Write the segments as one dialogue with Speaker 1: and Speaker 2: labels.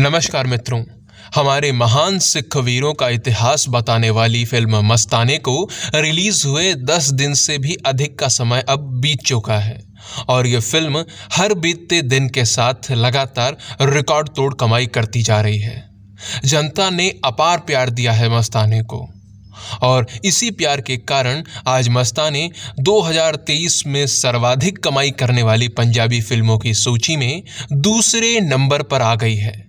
Speaker 1: नमस्कार मित्रों हमारे महान सिख वीरों का इतिहास बताने वाली फिल्म मस्ताने को रिलीज हुए दस दिन से भी अधिक का समय अब बीत चुका है और ये फिल्म हर बीतते दिन के साथ लगातार रिकॉर्ड तोड़ कमाई करती जा रही है जनता ने अपार प्यार दिया है मस्ताने को और इसी प्यार के कारण आज मस्ताने 2023 में सर्वाधिक कमाई करने वाली पंजाबी फिल्मों की सूची में दूसरे नंबर पर आ गई है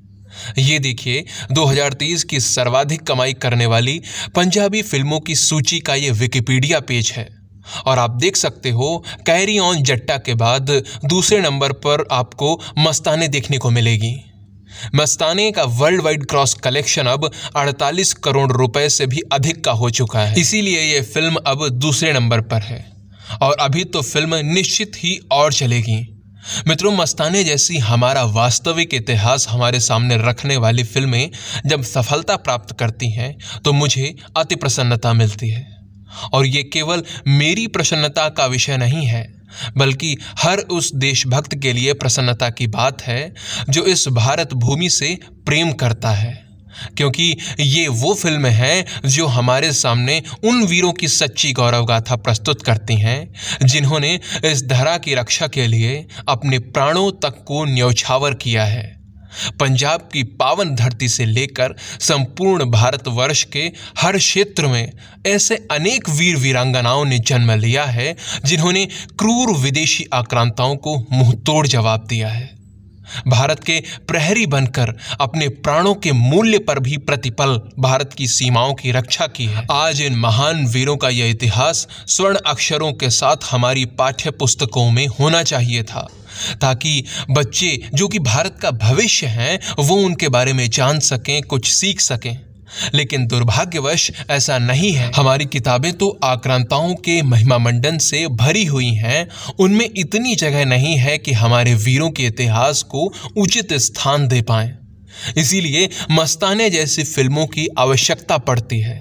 Speaker 1: ये देखिए 2023 की सर्वाधिक कमाई करने वाली पंजाबी फिल्मों की सूची का ये विकिपीडिया पेज है और आप देख सकते हो कैरी ऑन जट्टा के बाद दूसरे नंबर पर आपको मस्ताने देखने को मिलेगी मस्ताने का वर्ल्ड वाइड क्रॉस कलेक्शन अब 48 करोड़ रुपए से भी अधिक का हो चुका है इसीलिए यह फिल्म अब दूसरे नंबर पर है और अभी तो फिल्म निश्चित ही और चलेगी मित्रों मस्ताने जैसी हमारा वास्तविक इतिहास हमारे सामने रखने वाली फिल्में जब सफलता प्राप्त करती हैं तो मुझे अति प्रसन्नता मिलती है और ये केवल मेरी प्रसन्नता का विषय नहीं है बल्कि हर उस देशभक्त के लिए प्रसन्नता की बात है जो इस भारत भूमि से प्रेम करता है क्योंकि ये वो फिल्म है जो हमारे सामने उन वीरों की सच्ची गौरव गाथा प्रस्तुत करती हैं जिन्होंने इस धरा की रक्षा के लिए अपने प्राणों तक को न्यौछावर किया है पंजाब की पावन धरती से लेकर संपूर्ण भारतवर्ष के हर क्षेत्र में ऐसे अनेक वीर वीरांगनाओं ने जन्म लिया है जिन्होंने क्रूर विदेशी आक्रांताओं को मुंह तोड़ जवाब दिया है भारत के प्रहरी बनकर अपने प्राणों के मूल्य पर भी प्रतिपल भारत की सीमाओं की रक्षा की है आज इन महान वीरों का यह इतिहास स्वर्ण अक्षरों के साथ हमारी पाठ्य पुस्तकों में होना चाहिए था ताकि बच्चे जो कि भारत का भविष्य हैं वो उनके बारे में जान सकें कुछ सीख सकें लेकिन दुर्भाग्यवश ऐसा नहीं है हमारी किताबें तो आक्रांताओं के महिमा मंडन से भरी हुई हैं उनमें इतनी जगह नहीं है कि हमारे वीरों के इतिहास को उचित स्थान दे पाए इसीलिए मस्ताने जैसी फिल्मों की आवश्यकता पड़ती है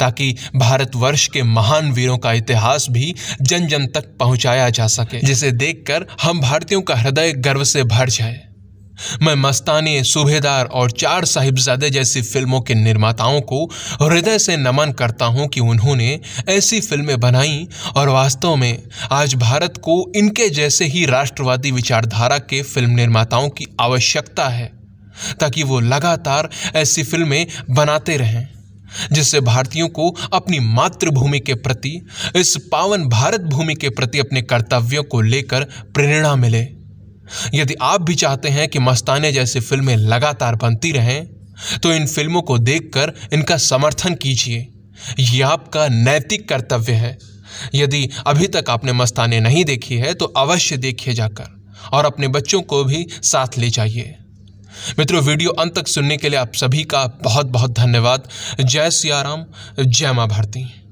Speaker 1: ताकि भारतवर्ष के महान वीरों का इतिहास भी जन जन तक पहुंचाया जा सके जिसे देखकर हम भारतीयों का हृदय गर्व से भर जाए मैं मस्तानी सूबेदार और चार साहिबजादे जैसी फिल्मों के निर्माताओं को हृदय से नमन करता हूं कि उन्होंने ऐसी फिल्में बनाई और वास्तव में आज भारत को इनके जैसे ही राष्ट्रवादी विचारधारा के फिल्म निर्माताओं की आवश्यकता है ताकि वो लगातार ऐसी फिल्में बनाते रहें जिससे भारतीयों को अपनी मातृभूमि के प्रति इस पावन भारत भूमि के प्रति अपने कर्तव्यों को लेकर प्रेरणा मिले यदि आप भी चाहते हैं कि मस्ताने जैसी फिल्में लगातार बनती रहें तो इन फिल्मों को देखकर इनका समर्थन कीजिए यह आपका नैतिक कर्तव्य है यदि अभी तक आपने मस्ताने नहीं देखी है तो अवश्य देखिए जाकर और अपने बच्चों को भी साथ ले जाइए मित्रों वीडियो अंत तक सुनने के लिए आप सभी का बहुत बहुत धन्यवाद जय सियाराम जय माँ भारती